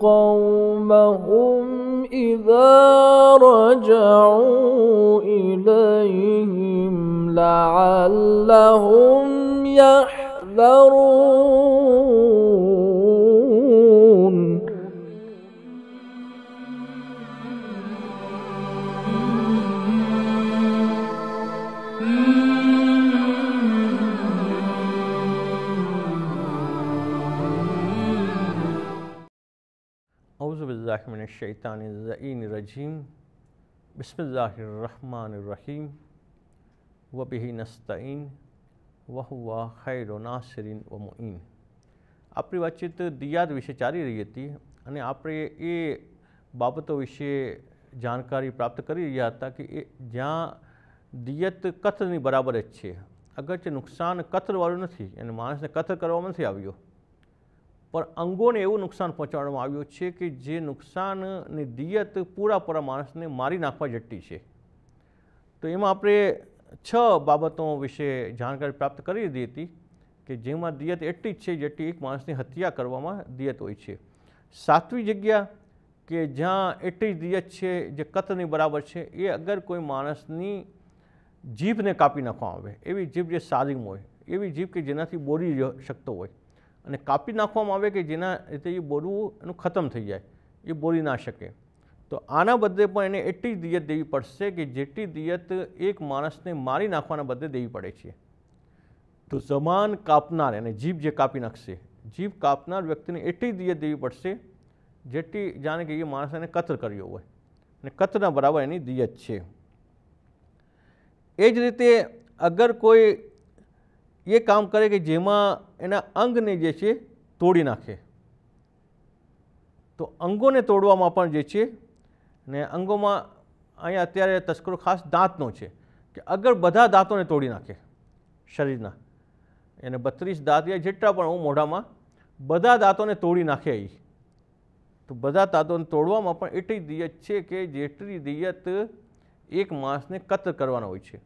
قومهم إذا رجعوا إليهم لعلهم يحذرون बिस्मिल्लाशैतानज़ीनरजीम बसमीम वबी नस्तीन વહુવા ખૈરો નાસરીન વ મુઈન આપણી વાતચીત દિયાદ વિશે ચાલી રહી હતી અને આપણે એ બાબતો વિશે જાણકારી પ્રાપ્ત કરી રહ્યા હતા કે એ જ્યાં દિયત કથની બરાબર જ છે અગર જે નુકસાન કથરવાળું નથી અને માણસને કથર કરવામાં નથી આવ્યો પણ અંગોને એવું નુકસાન પહોંચાડવામાં આવ્યું છે કે જે નુકસાનની દિયત પૂરાપૂરા માણસને મારી નાખવા જેટલી છે તો એમાં આપણે છ બાબતો વિશે જાણકારી પ્રાપ્ત કરી દીધી હતી કે જેમાં દિયત એટલી જ છે જેટલી એક માણસની હત્યા કરવામાં દિયત હોય છે સાતવી જગ્યા કે જ્યાં એટલી જ દિયત છે જે કતની બરાબર છે એ અગર કોઈ માણસની જીભને કાપી નાખવામાં આવે એવી જીભ જે સાદીમ હોય એવી જીભ કે જેનાથી બોલી શકતો હોય અને કાપી નાખવામાં આવે કે જેના રીતે એ બોલવું એનું ખતમ થઈ જાય એ બોલી ના શકે તો આના બદલે પણ એને એટલી દિયત દેવી પડશે કે જેટલી દિયત એક માણસને મારી નાખવાના બદલે દેવી પડે છે તો જમાન કાપનાર એને જીભ જે કાપી નાખશે જીભ કાપનાર વ્યક્તિને એટલી દિયત દેવી પડશે જેટલી જાણે કે એ માણસ એને કતર કર્યો હોય અને કતરના બરાબર એની દિયત છે એ જ રીતે અગર કોઈ એ કામ કરે કે જેમાં એના અંગને જે છે તોડી નાખે તો અંગોને તોડવામાં પણ જે છે ને અંગોમાં અહીંયા અત્યારે તસ્કરો ખાસ દાંતનો છે કે અગર બધા દાંતોને તોડી નાખે શરીરના એને બત્રીસ દાંત યા જેટલા પણ હું મોઢામાં બધા દાંતોને તોડી નાખે એ તો બધા દાંતોને તોડવામાં પણ એટલી દિયત છે કે જેટલી દિયત એક માણસને કત્ર કરવાનો હોય છે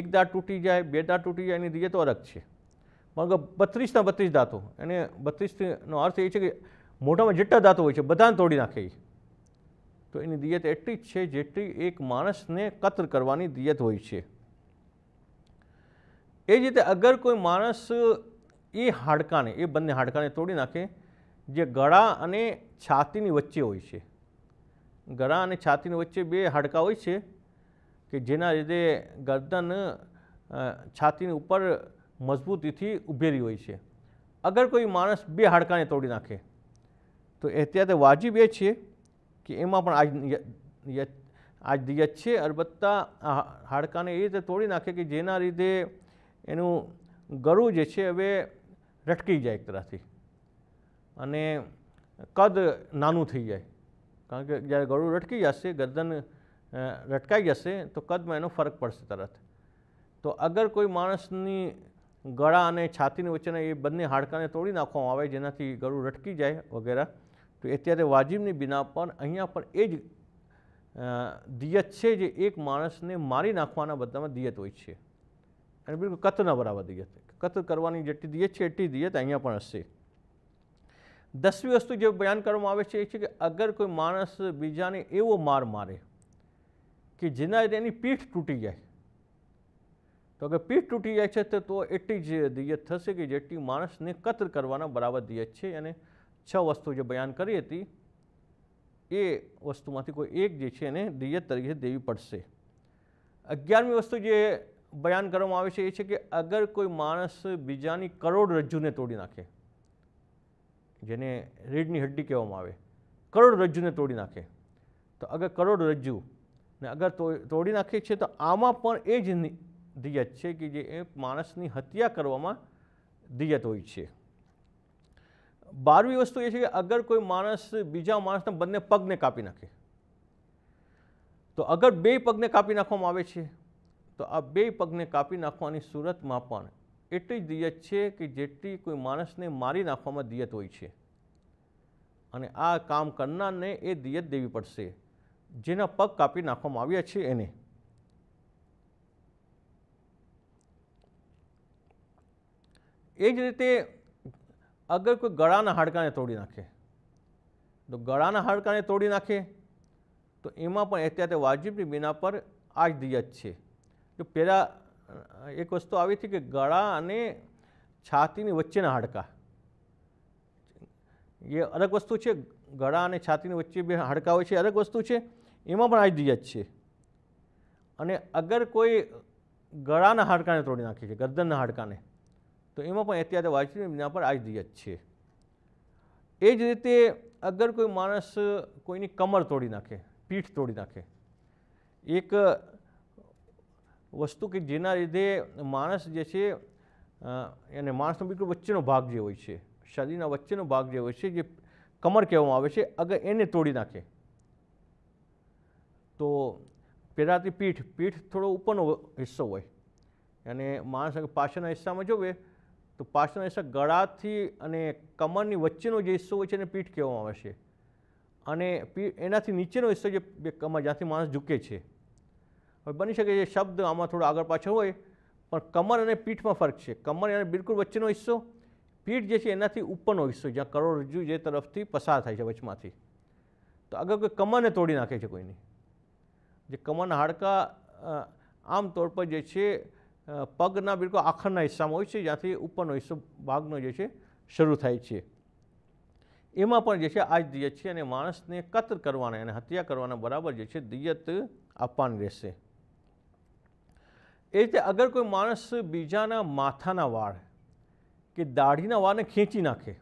એક દાંત તૂટી જાય બે દાંત તૂટી જાય એની દિયત અલગ છે મગ બત્રીસના બત્રીસ ધાતુ એને બત્રીસનો અર્થ એ છે કે મોટામાં જેટલા ધાતુ હોય છે બધાને તોડી નાખે તો એની દિયત એટલી જ છે જેટલી એક માણસને કત્ર કરવાની દિયત હોય છે એ જ રીતે અગર કોઈ માણસ એ હાડકાને એ બંને હાડકાને તોડી નાખે જે ગળા અને છાતીની વચ્ચે હોય છે ગળા અને છાતીની વચ્ચે બે હાડકાં હોય છે કે જેના લીધે ગરદન છાતીની ઉપર મજબૂતીથી ઉભેલી હોય છે અગર કોઈ માણસ બે હાડકાને તોડી નાખે તો એહતિયાતે વાજિબ એ છે કે એમાં પણ આજ આજ દિયત છે અલબત્તા હાડકાને એ રીતે તોડી નાખે કે જેના લીધે એનું ગળું જે છે હવે રટકી જાય એક તરફથી અને કદ નાનું થઈ જાય કારણ કે જ્યારે ગળું રટકી જશે ગરદન રટકાઈ જશે તો કદમાં એનો ફરક પડશે તરત તો અગર કોઈ માણસની ગળા અને છાતીની વચ્ચેના એ બંને હાડકાને તોડી નાખવામાં આવે જેનાથી ગળું રટકી જાય વગેરે તો અત્યારે વાજીબની બિના પણ અહીંયા પણ એ જ દિયત છે જે એક માણસને મારી નાખવાના બધામાં દિયત હોય છે અને બિલકુલ કતના બરાબર દિયત કત કરવાની જેટલી દિયત છે એટલી દિયત અહીંયા પણ હશે દસમી વસ્તુ જે બયાન કરવામાં આવે છે એ છે કે અગર કોઈ માણસ બીજાને એવો માર મારે કે જેના એની પીઠ તૂટી જાય તો અગર પીઠ તૂટી જાય છે તો એટલી જ દિયત થશે કે જેટલી માણસને કત્ર કરવાના બરાબર દિયત છે અને છ વસ્તુ જે બયાન કરી હતી એ વસ્તુમાંથી કોઈ એક જે છે એને દિયત તરીકે દેવી પડશે અગિયારમી વસ્તુ જે બયાન કરવામાં આવે છે એ છે કે અગર કોઈ માણસ બીજાની કરોડરજ્જુને તોડી નાખે જેને રીડની હડ્ડી કહેવામાં આવે કરોડરજ્જુને તોડી નાખે તો અગર કરોડરજ્જુ ને અગર તોડી નાખે છે તો આમાં પણ એ જ દિયત છે કે જે એ માણસની હત્યા કરવામાં દિયત હોય છે બારમી વસ્તુ એ છે કે અગર કોઈ માણસ બીજા માણસના બંને પગને કાપી નાખે તો અગર બે પગને કાપી નાખવામાં આવે છે તો આ બે પગને કાપી નાખવાની સુરતમાં પણ એટલી જ દિયત છે કે જેટલી કોઈ માણસને મારી નાખવામાં દિયત હોય છે અને આ કામ કરનારને એ દિયત દેવી પડશે જેના પગ કાપી નાખવામાં આવ્યા છે એને એ જ રીતે અગર કોઈ ગળાના હાડકાને તોડી નાખે તો ગળાના હાડકાને તોડી નાખે તો એમાં પણ અત્યારે વાજબની બિના પર આ જ દિયત છે જો પહેલાં એક વસ્તુ આવી હતી કે ગળા અને છાતીની વચ્ચેના હાડકાં એ અલગ વસ્તુ છે ગળા અને છાતીની વચ્ચે બે હાડકાં હોય છે અલગ વસ્તુ છે એમાં પણ આ જ દિયત છે અને અગર કોઈ ગળાના હાડકાને તોડી નાખે છે ગરદનના હાડકાને તો એમાં પણ અત્યારે વાજબી એમના પર આજ દિયત છે એ જ રીતે અગર કોઈ માણસ કોઈની કમર તોડી નાખે પીઠ તોડી નાખે એક વસ્તુ કે જેના લીધે માણસ જે છે એને માણસનો બિલકુલ વચ્ચેનો ભાગ જે હોય છે શરીરના વચ્ચેનો ભાગ જે હોય છે જે કમર કહેવામાં આવે છે અગર એને તોડી નાખે તો પહેલાંથી પીઠ પીઠ થોડો ઉપરનો હિસ્સો હોય અને માણસ પાછળના હિસ્સામાં જોવે તો પાછળનો હિસ્સા ગળાથી અને કમરની વચ્ચેનો જે હિસ્સો હોય છે એને પીઠ કહેવામાં આવે છે અને એનાથી નીચેનો હિસ્સો જે કમર જ્યાંથી માણસ ઝૂકે છે હવે બની શકે છે શબ્દ આમાં થોડો આગળ પાછળ હોય પણ કમર અને પીઠમાં ફરક છે કમર અને બિલકુલ વચ્ચેનો હિસ્સો પીઠ જે છે એનાથી ઉપરનો હિસ્સો જ્યાં કરોડરજ્જુ જે તરફથી પસાર થાય છે વચમાંથી તો આગળ કોઈ કમરને તોડી નાખે છે કોઈની જે કમરના હાડકાં આમતોર પર જે છે પગના બિલકુલ આખરના હિસ્સામાં હોય છે જ્યાંથી ઉપરનો હિસ્સો ભાગનો જે છે શરૂ થાય છે એમાં પણ જે છે આ જ દિયત છે અને માણસને કત્ર કરવાના અને હત્યા કરવાના બરાબર જે છે દિયત આપવાની રહેશે એ રીતે અગર કોઈ માણસ બીજાના માથાના વાળ કે દાઢીના વાળને ખેંચી નાખે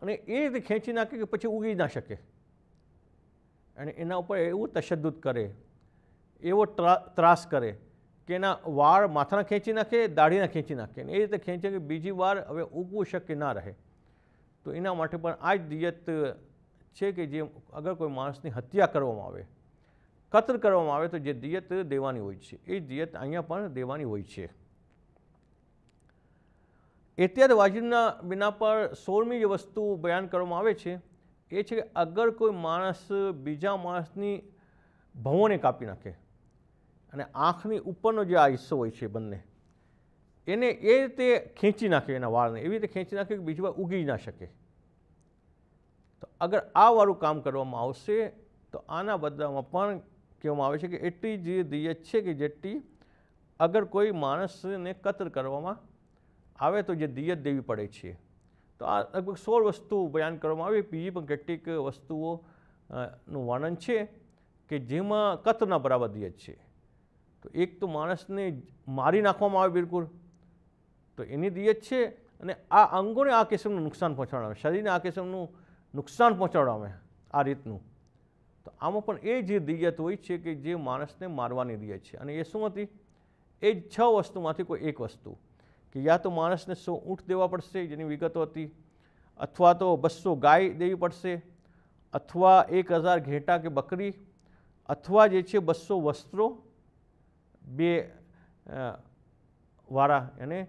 અને એ રીતે ખેંચી નાખે કે પછી ઉગી ના શકે અને એના ઉપર એવું તશદ્દુદ કરે એવો ત્રાસ કરે કે એના વાળ માથાના ખેંચી નાખે દાઢીના ખેંચી નાખે ને એ રીતે ખેંચે કે બીજી વાર હવે ઉગવું શક્ય ના રહે તો એના માટે પણ આ જ દિયત છે કે જે અગર કોઈ માણસની હત્યા કરવામાં આવે કતલ કરવામાં આવે તો જે દિયત દેવાની હોય છે એ દિયત અહીંયા પણ દેવાની હોય છે એતિયાદ વાજીના બિના પર સોળમી જે વસ્તુ બયાન કરવામાં આવે છે એ છે કે અગર કોઈ માણસ બીજા માણસની ભવોને કાપી નાખે અને આંખની ઉપરનો જે આ હિસ્સો હોય છે બંને એને એ રીતે ખેંચી નાખે એના વાળને એવી રીતે ખેંચી નાખ્યો કે બીજી વાર ઉગી ના શકે તો અગર આ વાળું કામ કરવામાં આવશે તો આના બદલામાં પણ કહેવામાં આવે છે કે એટલી જે દિયત છે કે જેટલી અગર કોઈ માણસને કતર કરવામાં આવે તો જે દિયત દેવી પડે છે તો આ લગભગ સોળ વસ્તુ બયાન કરવામાં આવી બીજી પણ કેટલીક વસ્તુઓ નું વર્ણન છે કે જેમાં કતરના બરાબર દિયત છે તો એક તો માણસને મારી નાખવામાં આવે બિલકુલ તો એની દિયત છે અને આ અંગોને આ કિસ્મનું નુકસાન પહોંચાડવામાં શરીરને આ કિસ્મનું નુકસાન પહોંચાડવામાં આ રીતનું તો આમાં પણ એ જે દિયત હોય છે કે જે માણસને મારવાની દિયત છે અને એ શું હતી એ જ છ વસ્તુમાંથી કોઈ એક વસ્તુ કે યા તો માણસને સો ઊંઠ દેવા પડશે જેની વિગતો હતી અથવા તો બસો ગાય દેવી પડશે અથવા એક હજાર ઘેટા કે બકરી અથવા જે છે બસો વસ્ત્રો બે વાળા એને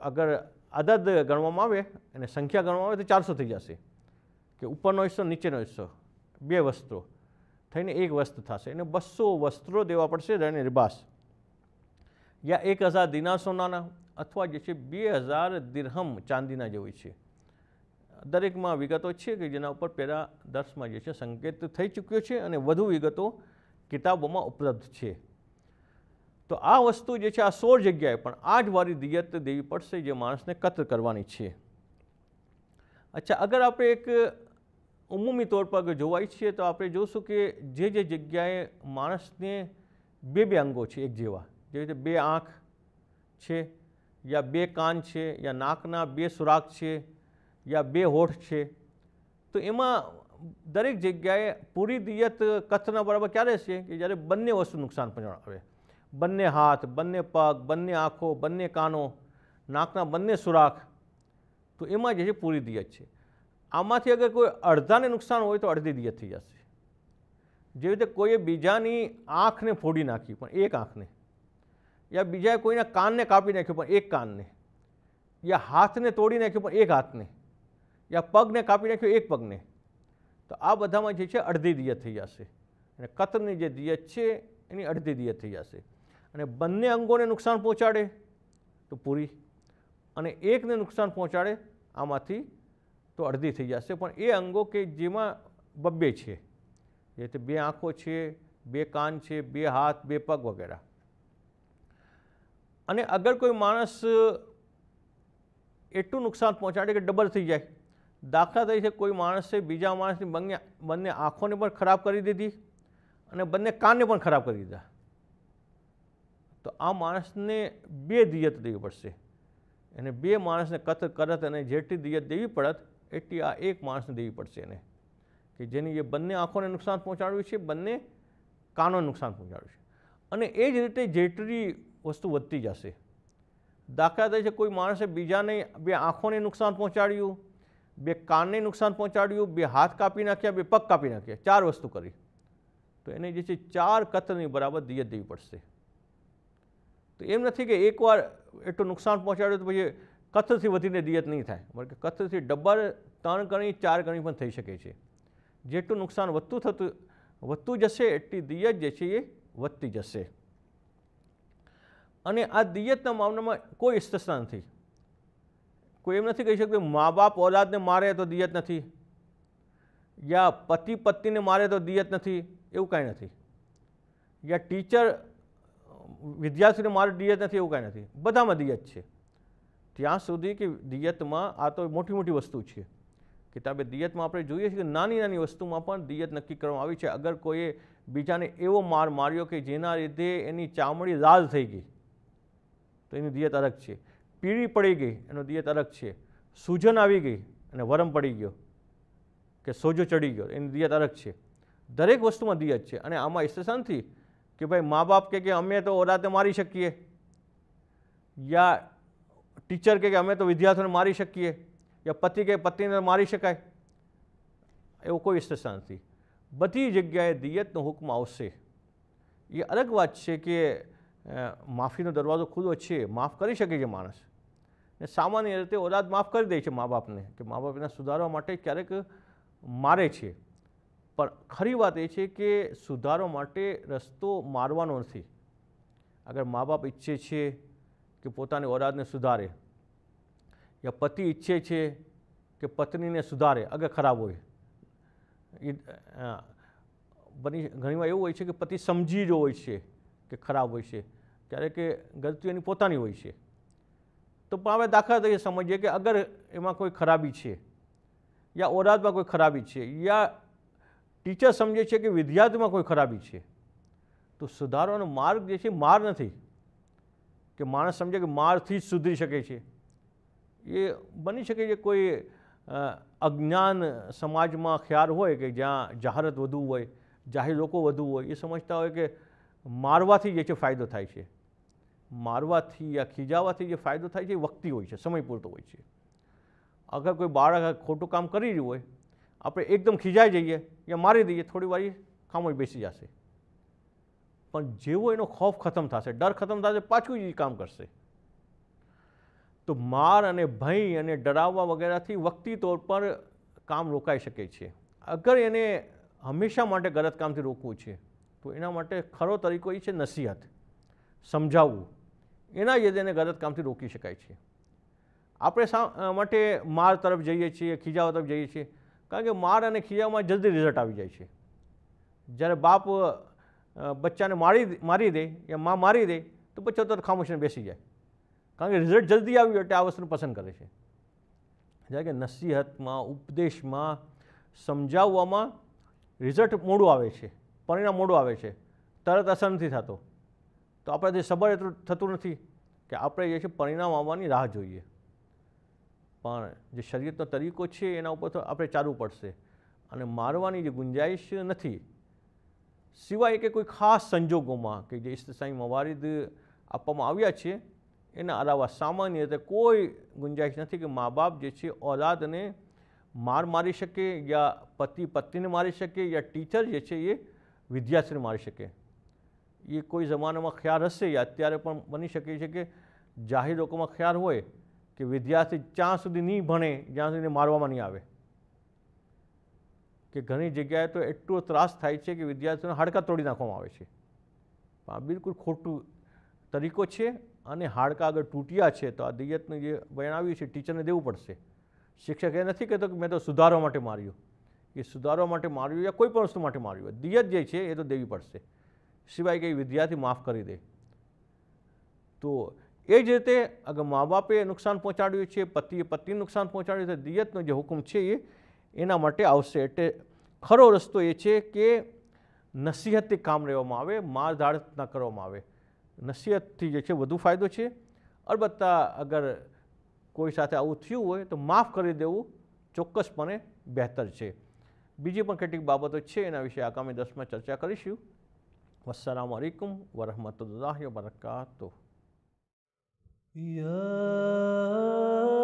અગર આદદ ગણવામાં આવે અને સંખ્યા ગણવામાં આવે તો ચારસો થઈ જશે કે ઉપરનો હિસ્સો નીચેનો હિસ્સો બે વસ્ત્રો થઈને એક વસ્ત્ર થશે એને બસો વસ્ત્રો દેવા પડશે અને રિબાસ યા એક હજાર દિનાર સોનાના અથવા જે છે બે હજાર દિરહમ ચાંદીના જેવી છે દરેકમાં વિગતો છે કે જેના ઉપર પેરા દર્શમાં જે છે સંકેત થઈ ચૂક્યો છે અને વધુ વિગતો કિતાબોમાં ઉપલબ્ધ છે તો આ વસ્તુ જે છે આ સોળ જગ્યાએ પણ આ વારી દિયત દેવી પડશે જે માણસને કત્ર કરવાની છે અચ્છા અગર આપણે એક ઉમૂમી તોર પર અગર જોવાય છીએ તો આપણે જોશું કે જે જે જગ્યાએ માણસને બે બે અંગો છે એક જેવા જેવી રીતે બે આંખ છે યા બે કાન છે યા નાકના બે સુરાખ છે યા બે હોઠ છે તો એમાં દરેક જગ્યાએ પૂરી દિયત કથના બરાબર ક્યારે છે કે જ્યારે બંને વસ્તુ નુકસાન પહોંચાડે બંને હાથ બંને પગ બંને આંખો બંને કાનો નાકના બંને સુરાખ તો એમાં જે છે પૂરી દિયત છે આમાંથી અગર કોઈ અડધાને નુકસાન હોય તો અડધી દિયત થઈ જશે જેવી રીતે કોઈએ બીજાની આંખને ફોડી નાખી પણ એક આંખને યા બીજાએ કોઈના કાનને કાપી નાખ્યો પણ એક કાનને યા હાથને તોડી નાખ્યો પણ એક હાથને યા પગને કાપી નાખ્યો એક પગને તો આ બધામાં જે છે અડધી દિયત થઈ જશે અને કતરની જે દિયત છે એની અડધી દિયત થઈ જશે અને બંને અંગોને નુકસાન પહોંચાડે તો પૂરી અને એકને નુકસાન પહોંચાડે આમાંથી તો અડધી થઈ જશે પણ એ અંગો કે જેમાં બબ્બે છે જે તે બે આંખો છે બે કાન છે બે હાથ બે પગ વગેરે અને અગર કોઈ માણસ એટલું નુકસાન પહોંચાડે કે ડબલ થઈ જાય દાખલા તરીકે કોઈ માણસે બીજા માણસની બંને બંને આંખોને પણ ખરાબ કરી દીધી અને બંને કાનને પણ ખરાબ કરી દીધા તો આ માણસને બે દિયત દેવી પડશે એને બે માણસને કત કરત અને જેટલી દિયત દેવી પડત એટલી આ એક માણસને દેવી પડશે એને કે જેની એ બંને આંખોને નુકસાન પહોંચાડ્યું છે બંને કાનોને નુકસાન પહોંચાડ્યું છે અને એ જ રીતે જેટલી વસ્તુ વધતી જશે દાખલા તરીકે કોઈ માણસે બીજાને બે આંખોને નુકસાન પહોંચાડ્યું બે કાનને નુકસાન પહોંચાડ્યું બે હાથ કાપી નાખ્યા બે પગ કાપી નાખ્યા ચાર વસ્તુ કરી તો એને જે છે ચાર કતરની બરાબર દિયત દેવી પડશે તો એમ નથી કે એકવાર એટલું નુકસાન પહોંચાડ્યું તો પછી કથથી વધીને દિયત નહીં થાય બલકે કથથી ડબ્બલ ત્રણ ગણી ચાર ગણી પણ થઈ શકે છે જેટલું નુકસાન વધતું થતું વધતું જશે એટલી દિયત જે છે એ વધતી જશે અને આ દિયતના મામલામાં કોઈ ઇસ્તસ્તા નથી કોઈ એમ નથી કહી શકતું મા બાપ ઓલાદને મારે તો દિયત નથી યા પતિ પત્નીને મારે તો દિયત નથી એવું કાંઈ નથી યા ટીચર વિદ્યાર્થીને મારે દિયત નથી એવું કાંઈ નથી બધામાં દિયત છે ત્યાં સુધી કે દિયતમાં આ તો મોટી મોટી વસ્તુ છે કિતાબે દિયતમાં આપણે જોઈએ છીએ કે નાની નાની વસ્તુમાં પણ દિયત નક્કી કરવામાં આવી છે અગર કોઈએ બીજાને એવો માર માર્યો કે જેના લીધે એની ચામડી લાલ થઈ ગઈ તો એની દિયત અલગ છે પીળી પડી ગઈ એનો દિયત અલગ છે સૂજન આવી ગઈ અને વરમ પડી ગયો કે સોજો ચડી ગયો એની દિયત અલગ છે દરેક વસ્તુમાં દિયત છે અને આમાં ઇસ્તેશનથી કે ભાઈ મા બાપ કે કે અમે તો ઓલાતે મારી શકીએ યા ટીચર કે અમે તો વિદ્યાર્થીઓને મારી શકીએ યા પતિ કે પત્નીને મારી શકાય એવો કોઈ સ્ટેશન નથી બધી જગ્યાએ દિયતનો હુકમ આવશે એ અલગ વાત છે કે માફીનો દરવાજો ખુલ્લો છે માફ કરી શકે છે માણસ ને સામાન્ય રીતે ઓલાદ માફ કરી દે છે મા બાપને કે મા બાપને સુધારવા માટે ક્યારેક મારે છે પણ ખરી વાત એ છે કે સુધારો માટે રસ્તો મારવાનો નથી અગર મા બાપ ઈચ્છે છે કે પોતાની ઓરાદને સુધારે યા પતિ ઈચ્છે છે કે પત્નીને સુધારે અગર ખરાબ હોય એ બની ઘણીવાર એવું હોય છે કે પતિ સમજી જ હોય છે કે ખરાબ હોય છે ક્યારેક ગલતીઓ એની પોતાની હોય છે તો પણ આપણે દાખલા તરીકે સમજીએ કે અગર એમાં કોઈ ખરાબી છે યા ઓરાદમાં કોઈ ખરાબી છે યા ટીચર સમજે છે કે વિદ્યાર્થીમાં કોઈ ખરાબી છે તો સુધારવાનો માર્ગ જે છે માર નથી કે માણસ સમજે કે મારથી જ સુધરી શકે છે એ બની શકે છે કોઈ અજ્ઞાન સમાજમાં ખ્યાલ હોય કે જ્યાં જાહેરાત વધુ હોય જાહેર લોકો વધુ હોય એ સમજતા હોય કે મારવાથી જે છે ફાયદો થાય છે મારવાથી યા ખીજાવાથી જે ફાયદો થાય છે એ વખતી હોય છે સમય પૂરતો હોય છે અગર કોઈ બાળક ખોટું કામ કરી રહ્યું હોય આપણે એકદમ ખીજાઈ જઈએ યા મારી દઈએ થોડી વાર ખામોશ બેસી જશે પણ જેવો એનો ખોફ ખતમ થશે ડર ખતમ થશે પાછું જ કામ કરશે તો માર અને ભય અને ડરાવવા વગેરેથી વ્યક્તિ તોર પર કામ રોકાઈ શકે છે અગર એને હંમેશા માટે ગલત કામથી રોકવું છે તો એના માટે ખરો તરીકો એ છે નસીહત સમજાવવું એના જ એને ગલત કામથી રોકી શકાય છે આપણે સા માટે માર તરફ જઈએ છીએ ખીજાવા તરફ જઈએ છીએ કારણ કે માર અને ખીજામાં જલ્દી રિઝલ્ટ આવી જાય છે જ્યારે બાપ બચ્ચાને મારી મારી દે કે મા મારી દે તો બચ્ચો તરત ખામોશીને બેસી જાય કારણ કે રિઝલ્ટ જલ્દી આવ્યું એટલે આ વસ્તુને પસંદ કરે છે જ્યારે કે નસીહતમાં ઉપદેશમાં સમજાવવામાં રિઝલ્ટ મોડું આવે છે પરિણામ મોડું આવે છે તરત અસર નથી થતો તો આપણે જે સબર એટલું થતું નથી કે આપણે જે છે પરિણામ આવવાની રાહ જોઈએ પણ જે શરીયતનો તરીકો છે એના ઉપર તો આપણે ચાલવું પડશે અને મારવાની જે ગુંજાઈશ નથી સિવાય કે કોઈ ખાસ સંજોગોમાં કે જે ઇસ્તસાઈ મવારિદ આપવામાં આવ્યા છે એના અલાવા સામાન્ય રીતે કોઈ ગુંજાઈશ નથી કે મા બાપ જે છે ઓલાદને માર મારી શકે યા પતિ પત્નીને મારી શકે યા ટીચર જે છે એ વિદ્યાર્થીને મારી શકે એ કોઈ જમાનામાં ખ્યાલ હશે યા અત્યારે પણ બની શકે છે કે જાહેર લોકોમાં ખ્યાલ હોય કે વિદ્યાર્થી જ્યાં સુધી નહીં ભણે જ્યાં સુધી મારવામાં નહીં આવે કે ઘણી જગ્યાએ તો એટલો ત્રાસ થાય છે કે વિદ્યાર્થીઓને હાડકાં તોડી નાખવામાં આવે છે આ બિલકુલ ખોટું તરીકો છે અને હાડકાં આગળ તૂટ્યા છે તો આ દિયતનું જે બયાન આવ્યું છે ટીચરને દેવું પડશે શિક્ષક એ નથી કહેતો કે મેં તો સુધારવા માટે માર્યું એ સુધારવા માટે માર્યું યા કોઈ પણ વસ્તુ માટે માર્યું દિયત જે છે એ તો દેવી પડશે સિવાય કે વિદ્યાર્થી માફ કરી દે તો એ જ રીતે અગર મા બાપે નુકસાન પહોંચાડ્યું છે પતિએ પતિને નુકસાન પહોંચાડ્યું છે દિયતનો જે હુકમ છે એ એના માટે આવશે એટલે ખરો રસ્તો એ છે કે નસીહતથી કામ લેવામાં આવે મારધાડ ન કરવામાં આવે નસીહતથી જે છે વધુ ફાયદો છે અલબત્તા અગર કોઈ સાથે આવું થયું હોય તો માફ કરી દેવું ચોક્કસપણે બહેતર છે બીજી પણ કેટલીક બાબતો છે એના વિશે આગામી દસમાં ચર્ચા કરીશું વસલામ અલિકુમ વરહમતુલ્લાહ વબરકાતુ Yeah.